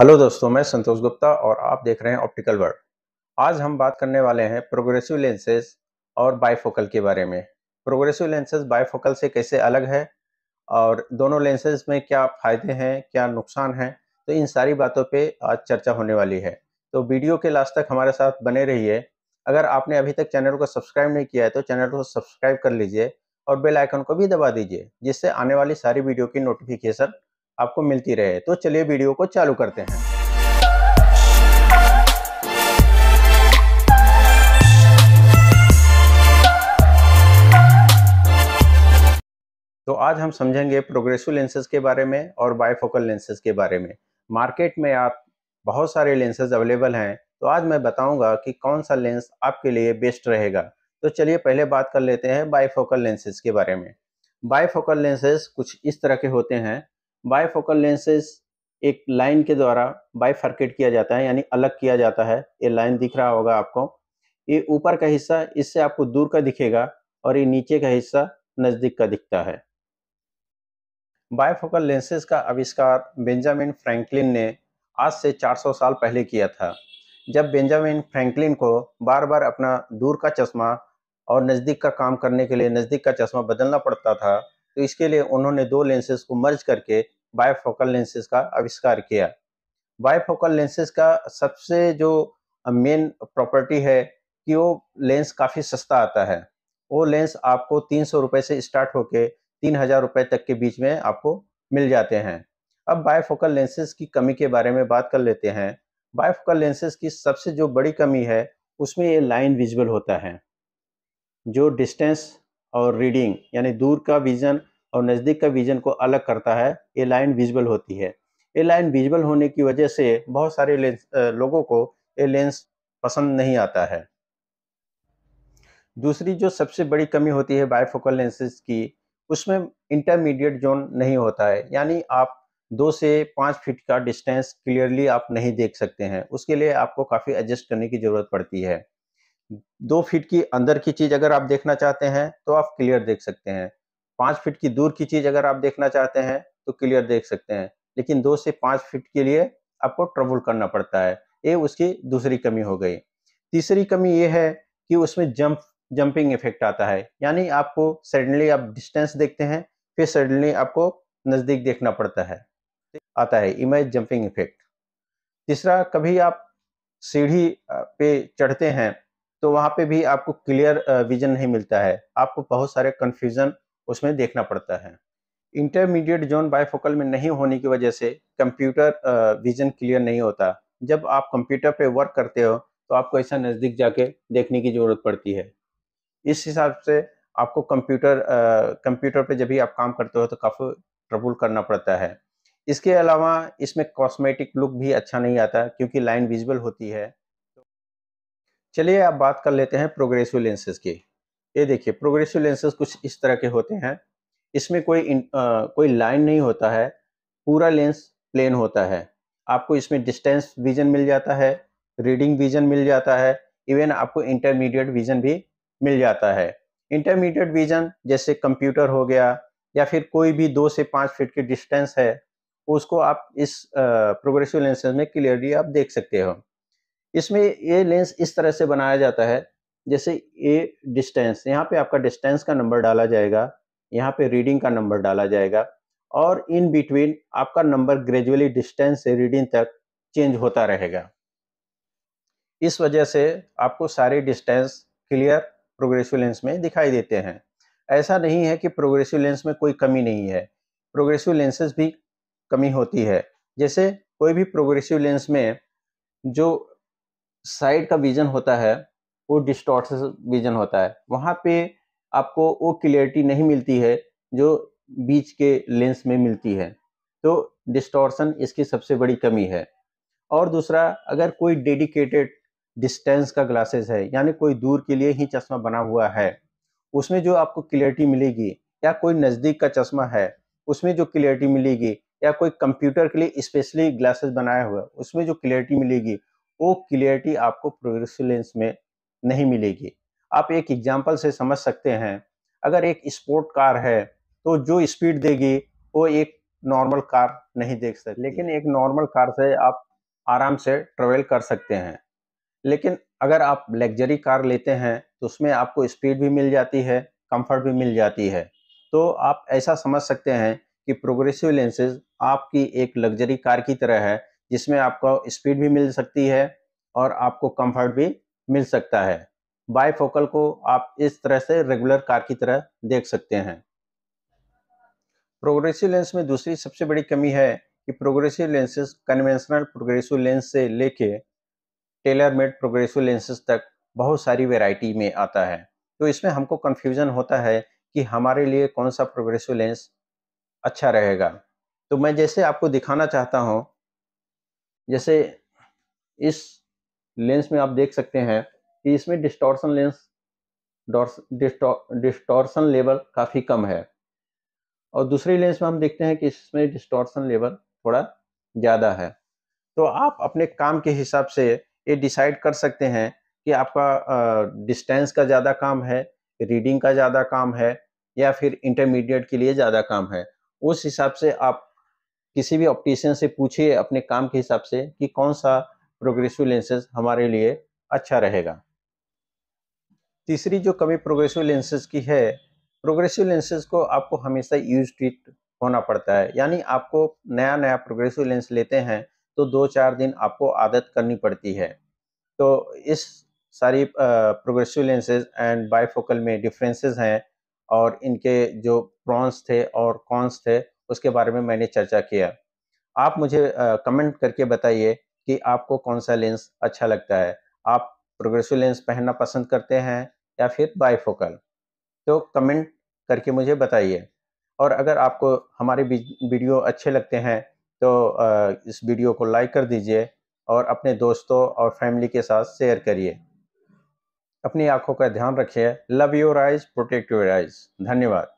hello दोस्तों मैं संतोष गुप्ता और आप देख रहे हैं ऑप्टिकल वर्ल्ड आज हम बात करने वाले हैं प्रोग्रेसिव लेंसेज और बाईफोकल के बारे में प्रोग्रेसिव लेंसेज बाईफोकल से कैसे अलग है और दोनों लेंसेज में क्या फ़ायदे हैं क्या नुकसान हैं तो इन सारी बातों पे आज चर्चा होने वाली है तो वीडियो के लास्ट तक हमारे साथ बने रहिए अगर आपने अभी तक चैनल को सब्सक्राइब नहीं किया है तो चैनल को सब्सक्राइब कर लीजिए और बेल आइकन को भी दबा दीजिए जिससे आने वाली सारी वीडियो की नोटिफिकेशन आपको मिलती रहे तो चलिए वीडियो को चालू करते हैं तो आज हम समझेंगे प्रोग्रेसिव लेंसेज के बारे में और बायफोकल लेंसेज के बारे में मार्केट में आप बहुत सारे लेंसेज अवेलेबल हैं तो आज मैं बताऊंगा कि कौन सा लेंस आपके लिए बेस्ट रहेगा तो चलिए पहले बात कर लेते हैं बायफोकल लेंसेज के बारे में बायफोकल लेंसेज कुछ इस तरह के होते हैं बायफोकल लेंसेज एक लाइन के द्वारा बायफर्केट किया जाता है यानी अलग किया जाता है ये लाइन दिख रहा होगा आपको ये ऊपर का हिस्सा इससे आपको दूर का दिखेगा और ये नीचे का हिस्सा नज़दीक का दिखता है बायफोकल लेंसेज का आविष्कार बेंजामिन फ्रैंकलिन ने आज से 400 साल पहले किया था जब बेंजामिन फ्रैंकलिन को बार बार अपना दूर का चश्मा और नज़दीक का काम करने के लिए नज़दीक का चश्मा बदलना पड़ता था तो इसके लिए उन्होंने दो लेंसेज को मर्ज करके बायोफोकल लेंसेज का आविष्कार किया बायोफोकल लेंसेज का सबसे जो मेन प्रॉपर्टी है कि वो लेंस काफ़ी सस्ता आता है वो लेंस आपको तीन सौ रुपये से स्टार्ट होकर तीन हज़ार रुपये तक के बीच में आपको मिल जाते हैं अब बायोफोकल लेंसेज की कमी के बारे में बात कर लेते हैं बायोफोकल लेंसेज की सबसे जो बड़ी कमी है उसमें ये लाइन विजिबल होता है जो डिस्टेंस और रीडिंग यानी दूर का विज़न और नज़दीक का विजन को अलग करता है ये लाइन विजुअल होती है ये लाइन विजुअल होने की वजह से बहुत सारे लोगों को ये लेंस पसंद नहीं आता है दूसरी जो सबसे बड़ी कमी होती है बायफोकल लेंसेज की उसमें इंटरमीडिएट जोन नहीं होता है यानी आप दो से पाँच फीट का डिस्टेंस क्लियरली आप नहीं देख सकते हैं उसके लिए आपको काफ़ी एडजस्ट करने की ज़रूरत पड़ती है दो फीट की अंदर की चीज़ अगर आप देखना चाहते हैं तो आप क्लियर देख सकते हैं पांच फीट की दूर की चीज़ अगर आप देखना चाहते हैं तो क्लियर देख सकते हैं लेकिन दो से पांच फीट के लिए आपको ट्रबल करना पड़ता है ये उसकी दूसरी कमी हो गई तीसरी कमी ये है कि उसमें जंप जंपिंग इफेक्ट आता है यानी आपको सडनली आप डिस्टेंस देखते हैं फिर सडनली आपको नज़दीक देखना पड़ता है आता है इमेज जंपिंग इफेक्ट तीसरा कभी आप सीढ़ी पे चढ़ते हैं तो वहाँ पे भी आपको क्लियर विजन नहीं मिलता है आपको बहुत सारे कन्फ्यूज़न उसमें देखना पड़ता है इंटरमीडिएट जोन बायफोकल में नहीं होने की वजह से कंप्यूटर विजन क्लियर नहीं होता जब आप कंप्यूटर पे वर्क करते हो तो आपको ऐसा नज़दीक जाके देखने की ज़रूरत पड़ती है इस हिसाब से आपको कंप्यूटर कंप्यूटर पे जब भी आप काम करते हो तो काफ़ी ट्रबुल करना पड़ता है इसके अलावा इसमें कॉस्मेटिक लुक भी अच्छा नहीं आता क्योंकि लाइन विजिबल होती है चलिए आप बात कर लेते हैं प्रोग्रेसिव लेंसेज की ये देखिए प्रोग्रेसिव लेंसेज कुछ इस तरह के होते हैं इसमें कोई इन, आ, कोई लाइन नहीं होता है पूरा लेंस प्लेन होता है आपको इसमें डिस्टेंस विजन मिल जाता है रीडिंग विजन मिल जाता है इवन आपको इंटरमीडिएट विजन भी मिल जाता है इंटरमीडिएट विजन जैसे कंप्यूटर हो गया या फिर कोई भी दो से पाँच फीट की डिस्टेंस है उसको आप इस प्रोग्रेसिव लेंसेज में क्लियरली आप देख सकते हो इसमें ये लेंस इस तरह से बनाया जाता है जैसे ए डिस्टेंस यहाँ पे आपका डिस्टेंस का नंबर डाला जाएगा यहाँ पे रीडिंग का नंबर डाला जाएगा और इन बिटवीन आपका नंबर ग्रेजुअली डिस्टेंस से रीडिंग तक चेंज होता रहेगा इस वजह से आपको सारे डिस्टेंस क्लियर प्रोग्रेसिव लेंस में दिखाई देते हैं ऐसा नहीं है कि प्रोग्रेसिव लेंस में कोई कमी नहीं है प्रोग्रेसिव लेंसेज भी कमी होती है जैसे कोई भी प्रोग्रेसिव लेंस में जो साइड का विजन होता है वो डिस्टोर्स विजन होता है वहाँ पे आपको वो क्लियरिटी नहीं मिलती है जो बीच के लेंस में मिलती है तो डिस्टॉर्सन इसकी सबसे बड़ी कमी है और दूसरा अगर कोई डेडिकेटेड डिस्टेंस का ग्लासेस है यानी कोई दूर के लिए ही चश्मा बना हुआ है उसमें जो आपको क्लियरिटी मिलेगी या कोई नज़दीक का चश्मा है उसमें जो क्लियरिटी मिलेगी या कोई कंप्यूटर के लिए स्पेशली ग्लासेस बनाया हुआ है उसमें जो क्लियरिटी मिलेगी वो क्लियरिटी आपको प्रोग्रेसिव लेंस में नहीं मिलेगी आप एक एग्जाम्पल से समझ सकते हैं अगर एक स्पोर्ट कार है तो जो स्पीड देगी वो एक नॉर्मल कार नहीं देख सकते लेकिन एक नॉर्मल कार से आप आराम से ट्रेवल कर सकते हैं लेकिन अगर आप लग्जरी कार लेते हैं तो उसमें आपको स्पीड भी मिल जाती है कंफर्ट भी मिल जाती है तो आप ऐसा समझ सकते हैं कि प्रोग्रेसिव लेंसेज आपकी एक लग्जरी कार की तरह है जिसमें आपको स्पीड भी मिल सकती है और आपको कम्फर्ट भी मिल सकता है बाईफोकल को आप इस तरह से रेगुलर कार की तरह देख सकते हैं प्रोग्रेसिव लेंस में दूसरी सबसे बड़ी कमी है कि progressive lenses conventional progressive lens से लेके टेलर मेड प्रोग्रेसिव लेंसेज तक बहुत सारी वेराइटी में आता है तो इसमें हमको कन्फ्यूज़न होता है कि हमारे लिए कौन सा प्रोग्रेसिव लेंस अच्छा रहेगा तो मैं जैसे आपको दिखाना चाहता हूँ जैसे इस लेंस में आप देख सकते हैं कि इसमें डिस्टॉर्सन लेंस डिस्टॉर्सन लेवल काफ़ी कम है और दूसरी लेंस में हम देखते हैं कि इसमें डिस्टॉर्सन लेवल थोड़ा ज़्यादा है तो आप अपने काम के हिसाब से ये डिसाइड कर सकते हैं कि आपका डिस्टेंस का ज़्यादा काम है रीडिंग का ज़्यादा काम है या फिर इंटरमीडिएट के लिए ज़्यादा काम है उस हिसाब से आप किसी भी ऑप्टिशियन से पूछिए अपने काम के हिसाब से कि कौन सा प्रोग्रेसिव लेंसेज हमारे लिए अच्छा रहेगा तीसरी जो कमी प्रोग्रेसिव लेंसेज की है प्रोग्रेसिव लेंसेज को आपको हमेशा यूज ट्रीट होना पड़ता है यानी आपको नया नया प्रोग्रेसिव लेंस लेते हैं तो दो चार दिन आपको आदत करनी पड़ती है तो इस सारी प्रोग्रेसिव लेंसेज एंड बाईफोकल में डिफरेंसेस हैं और इनके जो प्रॉन्स थे और कॉन्स थे उसके बारे में मैंने चर्चा किया आप मुझे कमेंट करके बताइए कि आपको कौन सा लेंस अच्छा लगता है आप प्रोग्रेसिव लेंस पहनना पसंद करते हैं या फिर बाईफोकल तो कमेंट करके मुझे बताइए और अगर आपको हमारे वीडियो अच्छे लगते हैं तो इस वीडियो को लाइक कर दीजिए और अपने दोस्तों और फैमिली के साथ शेयर करिए अपनी आंखों का ध्यान रखिए love your eyes protect your eyes धन्यवाद